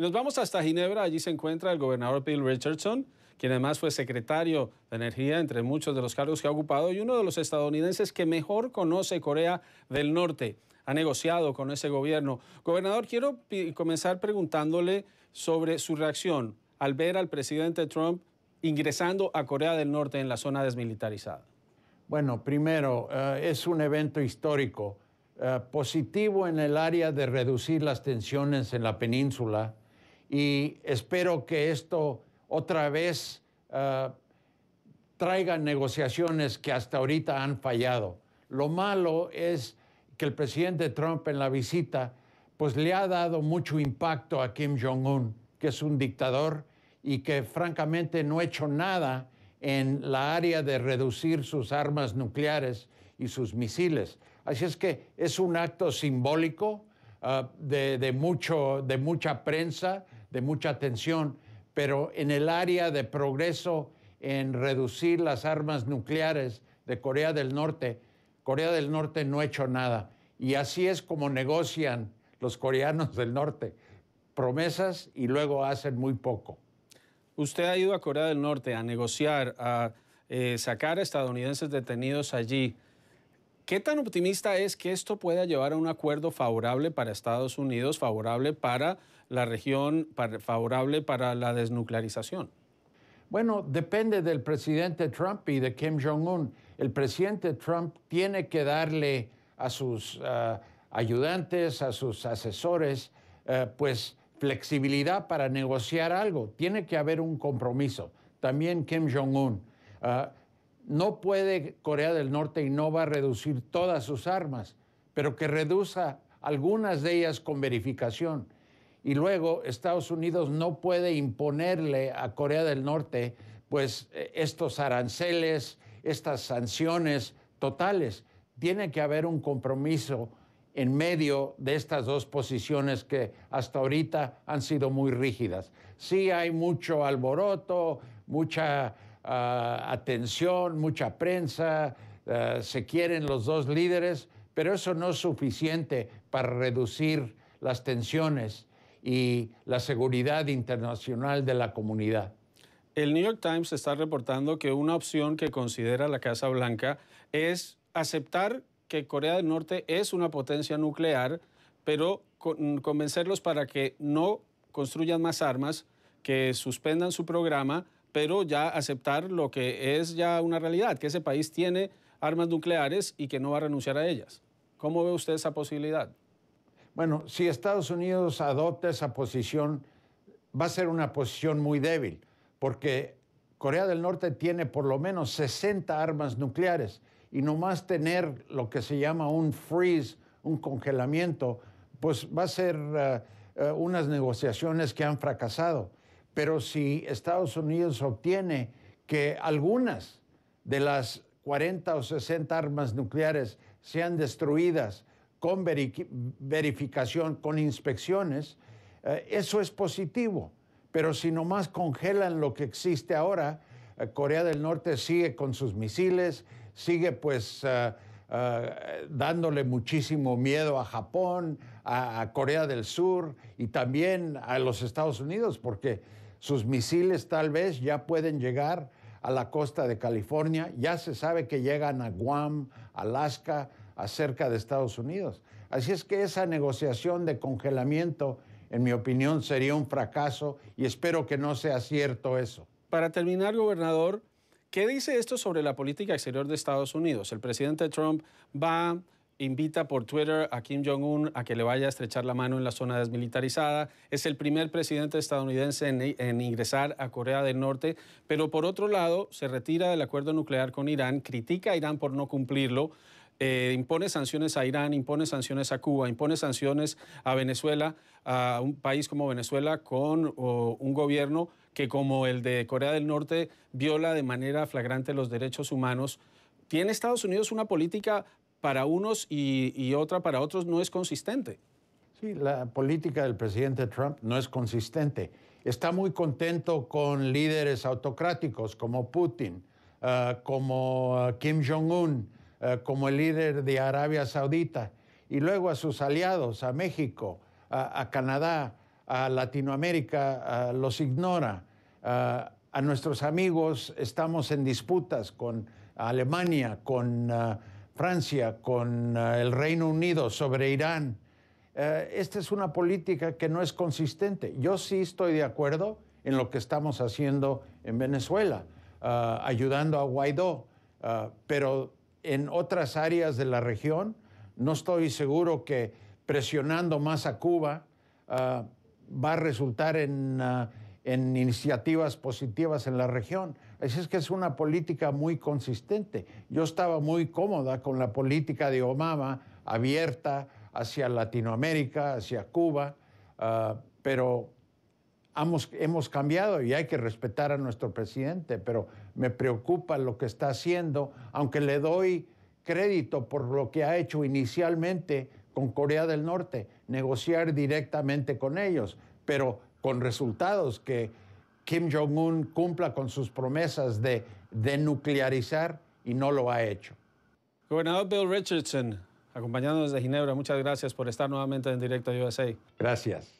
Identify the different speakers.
Speaker 1: Y nos vamos hasta Ginebra, allí se encuentra el gobernador Bill Richardson, quien además fue secretario de Energía, entre muchos de los cargos que ha ocupado, y uno de los estadounidenses que mejor conoce Corea del Norte. Ha negociado con ese gobierno. Gobernador, quiero comenzar preguntándole sobre su reacción al ver al presidente Trump ingresando a Corea del Norte en la zona desmilitarizada.
Speaker 2: Bueno, primero, eh, es un evento histórico, eh, positivo en el área de reducir las tensiones en la península y espero que esto otra vez eh, traiga negociaciones que hasta ahorita han fallado. Lo malo es que el presidente Trump en la visita pues le ha dado mucho impacto a Kim Jong-un, que es un dictador y que francamente no ha hecho nada en la área de reducir sus armas nucleares y sus misiles. Así es que es un acto simbólico eh, de mucha prensa, de mucha atención, pero en el área de progreso en reducir las armas nucleares de Corea del Norte, Corea del Norte no ha hecho nada. Y así es como negocian los coreanos del Norte,
Speaker 1: promesas y luego hacen muy poco. Usted ha ido a Corea del Norte a negociar, a eh, sacar estadounidenses detenidos allí. ¿Qué tan optimista es que esto pueda llevar a un acuerdo favorable para Estados Unidos, favorable para la región, favorable para la desnuclearización?
Speaker 2: Bueno, depende del presidente Trump y de Kim Jong-un. El presidente Trump tiene que darle a sus ah, ayudantes, a sus asesores, eh, pues flexibilidad para negociar algo. Tiene que haber un compromiso. También Kim Jong-un. Ah, no puede Corea del Norte y no va a reducir todas sus armas, pero que reduza algunas de ellas con verificación. Y luego Estados Unidos no puede imponerle a Corea del Norte pues eh, estos aranceles, estas sanciones totales. Tiene que haber un compromiso en medio de estas dos posiciones que hasta ahorita han sido muy rígidas. Sí hay mucho alboroto, mucha Ah, atención, mucha prensa, ah, se quieren los dos líderes, pero eso no es suficiente para reducir las tensiones
Speaker 1: y la seguridad internacional de la comunidad. El New York Times está reportando que una opción que considera la Casa Blanca es aceptar que Corea del Norte es una potencia nuclear, pero convencerlos para que no construyan más armas, que suspendan su programa pero ya aceptar lo que es ya una realidad, que ese país tiene armas nucleares y que no va a renunciar a ellas. ¿Cómo ve usted esa posibilidad?
Speaker 2: Bueno, si Estados Unidos adopta esa posición, va a ser una posición muy débil, porque Corea del Norte tiene por lo menos 60 armas nucleares y nomás tener lo que se llama un freeze, un congelamiento, pues va a ser eh, eh, unas negociaciones que han fracasado. Pero si Estados Unidos obtiene que algunas de las 40 o 60 armas nucleares sean destruidas con verificación, con inspecciones, eh, eso es positivo. Pero si nomás congelan lo que existe ahora, eh, Corea del Norte sigue con sus misiles, sigue pues eh, dándole muchísimo miedo a Japón, a, a, Corea del Sur y también a los Estados Unidos, porque sus misiles tal vez ya pueden llegar a la costa de California, ya se sabe que llegan a Guam, Alaska, acerca de Estados Unidos. Así es que esa negociación de congelamiento, en mi opinión, sería un fracaso y espero que no sea cierto eso.
Speaker 1: Para terminar, gobernador, ¿qué dice esto sobre la política exterior de Estados Unidos? El presidente Trump va invita por Twitter a Kim Jong-un a que le vaya a estrechar la mano en la zona desmilitarizada. Es el primer presidente estadounidense en, ingresar a Corea del Norte, pero por otro lado se retira del acuerdo nuclear con Irán, critica a Irán por no cumplirlo. Eh, impone sanciones a Irán, impone sanciones a Cuba, impone sanciones a Venezuela, a un país como Venezuela con un gobierno que como el de Corea del Norte viola de manera flagrante los derechos humanos. ¿Tiene Estados Unidos una política para unos y, otra para otros no es consistente.
Speaker 2: Sí, la política del presidente Trump no es consistente. Está muy contento con líderes autocráticos como Putin, eh, como eh, Kim Jong-un, eh, como el líder de Arabia Saudita, y luego a sus aliados, a México, a, Canadá, a Latinoamérica, los ignora. a nuestros amigos estamos en disputas con Alemania, con... Francia con eh, el Reino Unido sobre Irán. Eh, esta es una política que no es consistente. Yo sí estoy de acuerdo en lo que estamos haciendo en Venezuela, eh, ayudando a Guaidó, pero en otras áreas de la región no estoy seguro que presionando más a Cuba va a resultar en en iniciativas positivas en la región. Así es que es una política muy consistente. Yo estaba muy cómoda con la política de Obama abierta hacia Latinoamérica, hacia Cuba, ah, pero hemos, hemos cambiado y hay que respetar a nuestro presidente, pero me preocupa lo que está haciendo, aunque le doy crédito por lo que ha hecho inicialmente con Corea del Norte, negociar directamente con ellos, pero con resultados, que Kim Jong-un cumpla con sus promesas de
Speaker 1: denuclearizar y no lo ha hecho. Gobernador Bill Richardson, acompañándonos de Ginebra, muchas gracias por estar nuevamente en directo a USA. Gracias.